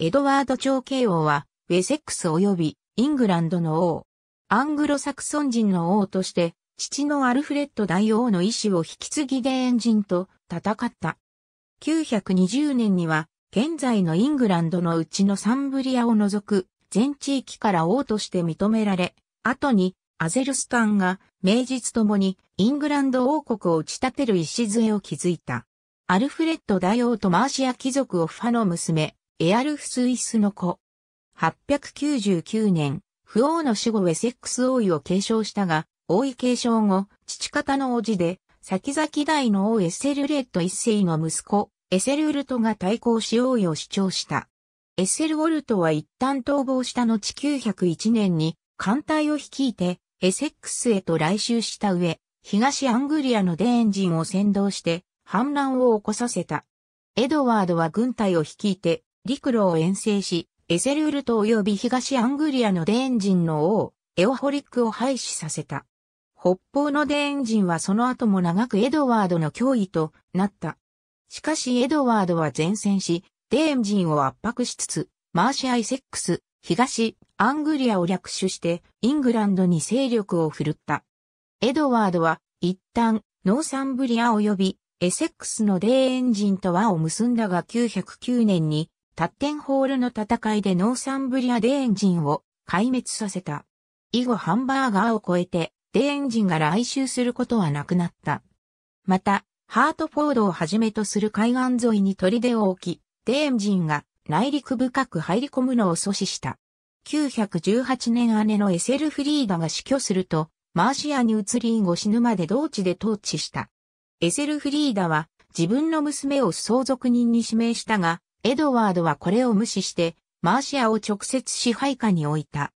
エドワード朝慶王は、ウェセックス及びイングランドの王、アングロサクソン人の王として、父のアルフレッド大王の意志を引き継ぎでエンジンと戦った。920年には、現在のイングランドのうちのサンブリアを除く全地域から王として認められ、後にアゼルスタンが名実ともにイングランド王国を打ち立てる礎を築いた。アルフレッド大王とマーシア貴族オファの娘、エアルフスイスの子。899年、不王の死後ウェセックス王位を継承したが、王位継承後、父方の叔父で、先々代の王エセルレット一世の息子、エセルウルトが対抗し王位を主張した。エセルウォルトは一旦逃亡した後901年に艦隊を率いてエセックスへと来襲した上、東アングリアのデーン人を先導して反乱を起こさせた。エドワードは軍隊を率いて陸路を遠征し、エセルールト及び東アングリアのデーン人の王、エオホリックを廃止させた。北方のデーン人はその後も長くエドワードの脅威となった。しかしエドワードは前線し、デーン人を圧迫しつつ、マーシア・イセックス、東、アングリアを略取して、イングランドに勢力を振るった。エドワードは、一旦、ノーサンブリア及び、エセックスのデーン人と和を結んだが909年に、タッテンホールの戦いでノーサンブリア・デーンジンを壊滅させた。以後ハンバーガーを超えて、デーンジンが来襲することはなくなった。また、ハートフォードをはじめとする海岸沿いに砦を置き、デーンジンが内陸深く入り込むのを阻止した。918年姉のエセルフリーダが死去すると、マーシアに移り以後死ぬまで同地で統治した。エセルフリーダは自分の娘を相続人に指名したが、エドワードはこれを無視して、マーシアを直接支配下に置いた。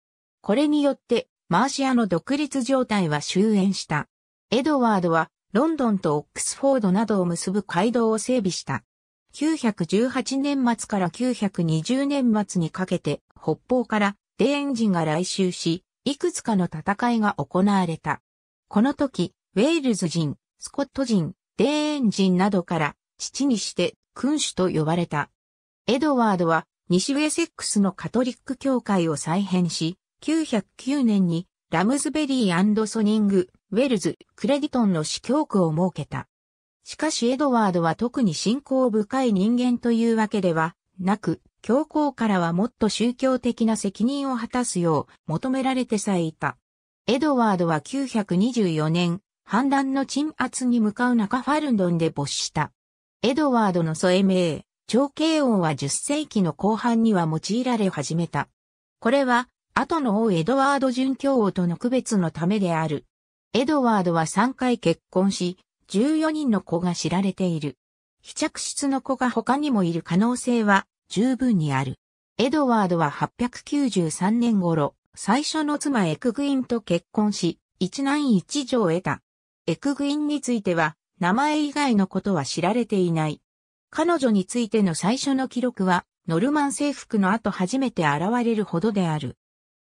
これによって、マーシアの独立状態は終焉した。エドワードは、ロンドンとオックスフォードなどを結ぶ街道を整備した。918年末から920年末にかけて、北方からデーン人が来襲し、いくつかの戦いが行われた。この時、ウェールズ人、スコット人、デーン人などから、父にして君主と呼ばれた。エドワードは西ウェセックスのカトリック教会を再編し、909年にラムズベリーソニング、ウェルズ、クレディトンの司教区を設けた。しかしエドワードは特に信仰深い人間というわけではなく、教皇からはもっと宗教的な責任を果たすよう求められてさえいた。エドワードは924年、反乱の鎮圧に向かう中ファルンドンで没した。エドワードの添え名、長慶音は10世紀の後半には用いられ始めた。これは、後の王エドワード殉教王との区別のためである。エドワードは3回結婚し、14人の子が知られている。非着室の子が他にもいる可能性は十分にある。エドワードは893年頃、最初の妻エクグインと結婚し、一男一女を得た。エクグインについては、名前以外のことは知られていない。彼女についての最初の記録は、ノルマン征服の後初めて現れるほどである。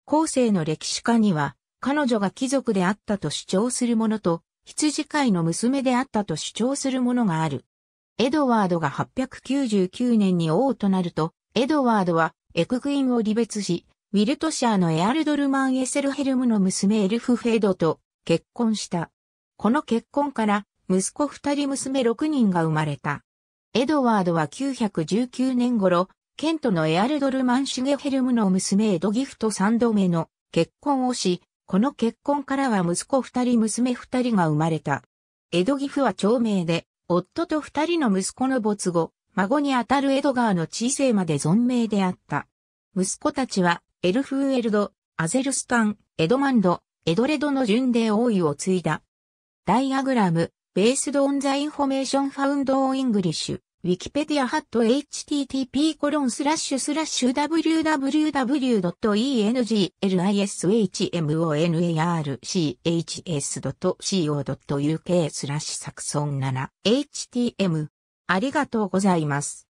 後世の歴史家には、彼女が貴族であったと主張するものと、羊飼いの娘であったと主張するものがある。エドワードが899年に王となると、エドワードはエククインを離別し、ウィルトシャーのエアルドルマン・エセルヘルムの娘エルフフェードと結婚した。この結婚から息子二人娘六人が生まれた。エドワードは919年頃、ケントのエアルドルマン・シゲヘルムの娘エドギフと3度目の結婚をし、この結婚からは息子2人娘2人が生まれた。エドギフは長命で、夫と2人の息子の没後、孫にあたるエドガーの知性まで存命であった。息子たちは、エルフーエルド、アゼルスタン、エドマンド、エドレドの順で王位を継いだ。ダイアグラム、ベースドオンザインフォメーションファウンドオ・イングリッシュ、wikipedia。http コロンスラッシュスラッシュ www.englishmonarchs.co.uk スラッシュサクソン7 htm ありがとうございます。